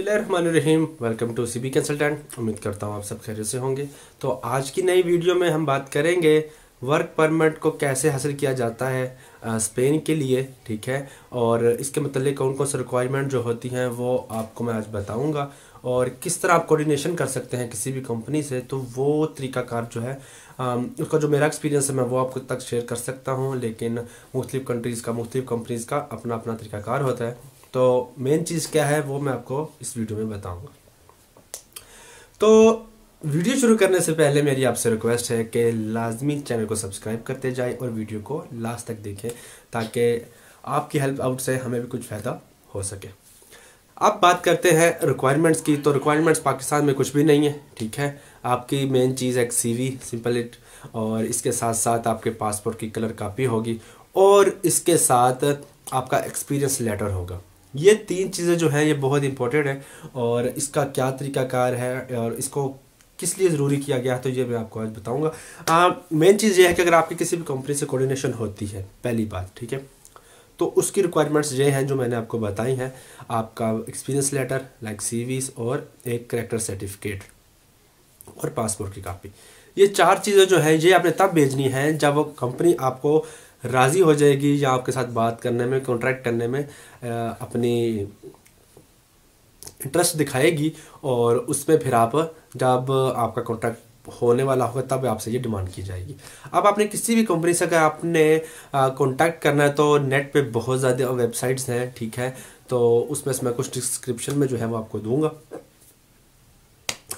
Rahim welcome to C B consultant उम्मीद करता हूँ आप सब खैर से होंगे तो आज की नई वीडियो में हम बात करेंगे वर्क परमिट को कैसे हासिल किया जाता है स्पेन के लिए ठीक है और इसके मतलब कौन कौन से रिक्वायरमेंट जो होती हैं वो आपको मैं आज बताऊंगा और किस तरह आप कोऑर्डिनेशन कर सकते हैं किसी भी कंपनी से तो वो तरीकाकार जो है उसका जो मेरा एक्सपीरियंस है मैं वो आपको तक शेयर कर सकता हूँ लेकिन मुख्तलिफ़ कंट्रीज़ का मुख्तलिफ़ कंपनीज़ का अपना अपना तरीकाकार होता है तो मेन चीज़ क्या है वो मैं आपको इस वीडियो में बताऊंगा तो वीडियो शुरू करने से पहले मेरी आपसे रिक्वेस्ट है कि लाजमी चैनल को सब्सक्राइब करते जाए और वीडियो को लास्ट तक देखें ताकि आपकी हेल्प आउट से हमें भी कुछ फ़ायदा हो सके अब बात करते हैं रिक्वायरमेंट्स की तो रिक्वायरमेंट्स पाकिस्तान में कुछ भी नहीं है ठीक है आपकी मेन चीज़ एक सीवी सिंपल इट और इसके साथ साथ आपके पासपोर्ट की कलर कापी होगी और इसके साथ आपका एक्सपीरियंस लेटर होगा ये तीन चीज़ें जो है ये बहुत इंपॉर्टेंट है और इसका क्या तरीकाकार है और इसको किस लिए ज़रूरी किया गया है तो ये मैं आपको आज बताऊंगा मेन चीज़ ये है कि अगर आपकी किसी भी कंपनी से कोऑर्डिनेशन होती है पहली बात ठीक है तो उसकी रिक्वायरमेंट्स ये हैं जो मैंने आपको बताई हैं आपका एक्सपीरियंस लेटर लाइक सी और एक करेक्टर सर्टिफिकेट और पासपोर्ट की कापी ये चार चीज़ें जो हैं ये आपने तब भेजनी है जब वो कंपनी आपको राज़ी हो जाएगी या आपके साथ बात करने में कॉन्ट्रैक्ट करने में अपनी इंटरेस्ट दिखाएगी और उसमें फिर आप जब आपका कॉन्ट्रैक्ट होने वाला होगा तब आपसे ये डिमांड की जाएगी अब आपने किसी भी कंपनी से अगर आपने कॉन्टैक्ट करना है तो नेट पे बहुत ज़्यादा वेबसाइट्स हैं ठीक है तो उसमें से मैं कुछ डिस्क्रिप्शन में जो है वो आपको दूंगा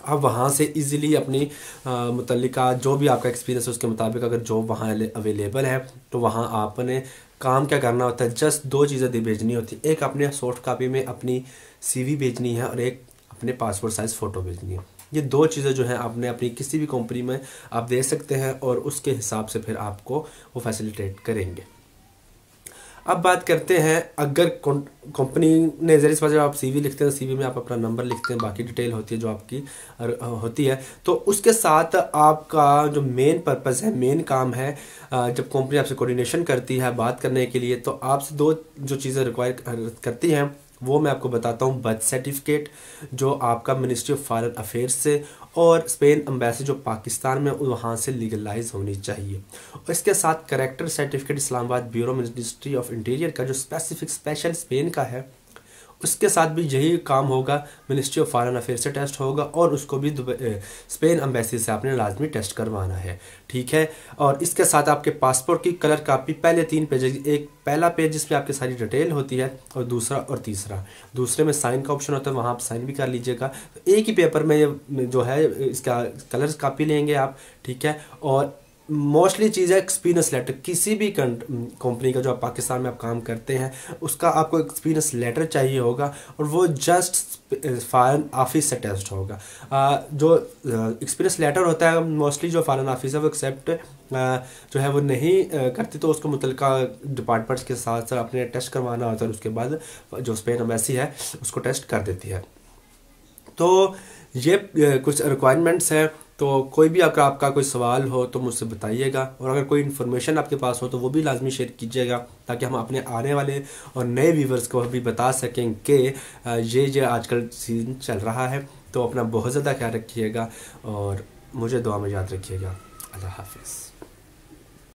आप वहाँ से इजीली अपनी मुतल जो भी आपका एक्सपीरियंस है उसके मुताबिक अगर जॉब वहाँ अवेलेबल है तो वहाँ आपने काम क्या करना होता है जस्ट दो चीज़ें दे भेजनी होती है एक अपने सॉफ्ट कापी में अपनी वी भेजनी है और एक अपने पासपोर्ट साइज़ फ़ोटो भेजनी है ये दो चीज़ें जो हैं आपने अपनी किसी भी कंपनी में आप दे सकते हैं और उसके हिसाब से फिर आपको वो फैसिलिटेट करेंगे अब बात करते हैं अगर कंपनी ने जरिए जब आप सीवी लिखते हैं सीवी तो में आप अपना नंबर लिखते हैं बाकी डिटेल होती है जो आपकी होती है तो उसके साथ आपका जो मेन पर्पस है मेन काम है जब कंपनी आपसे कोऑर्डिनेशन करती है बात करने के लिए तो आपसे दो जो चीज़ें रिक्वायर करती हैं वो मैं आपको बताता हूँ बर्थ सर्टिफिकेट जो आपका मिनिस्ट्री ऑफ फॉरेन अफेयर्स से और स्पेन अम्बेसी जो पाकिस्तान में वहाँ से लीगलाइज होनी चाहिए और इसके साथ character certificate Islamabad bureau ministry of interior का जो स्पेसिफिक स्पेशल स्पेन का है उसके साथ भी यही काम होगा मिनिस्ट्री ऑफ फॉरेन अफेयर से टेस्ट होगा और उसको भी स्पेन अम्बेसी से आपने लाजमी टेस्ट करवाना है ठीक है और इसके साथ आपके पासपोर्ट की कलर कापी पहले तीन पेज एक पहला पेज जिसमें आपकी सारी डिटेल होती है और दूसरा और तीसरा दूसरे में साइन का ऑप्शन होता है वहाँ आप साइन भी कर लीजिएगा तो एक ही पेपर में जो है इसका कलर कापी लेंगे आप ठीक है और मोस्टली चीज़ है एक्सपीरियंस लेटर किसी भी कंपनी का जो आप पाकिस्तान में आप काम करते हैं उसका आपको एक्सपीरियंस लेटर चाहिए होगा और वो जस्ट फॉरन ऑफिस से टेस्ट होगा जो एक्सपीरियंस लेटर होता है मोस्टली जो फॉरन ऑफिस है वो एक्सेप्ट जो है वो नहीं करती तो उसको मुतल डिपार्टमेंट्स के साथ साथ अपने टेस्ट करवाना होता है उसके बाद जो स्पेन अम्बेसी है उसको टेस्ट कर देती है तो ये कुछ रिक्वायरमेंट्स हैं तो कोई भी अगर आपका कोई सवाल हो तो मुझसे बताइएगा और अगर कोई इन्फॉर्मेशन आपके पास हो तो वो भी लाजमी शेयर कीजिएगा ताकि हम अपने आने वाले और नए व्यूवर्स को भी बता सकें कि ये ये आजकल सीजन चल रहा है तो अपना बहुत ज़्यादा ख्याल रखिएगा और मुझे दुआ में याद रखिएगा अल्लाह हाफिज़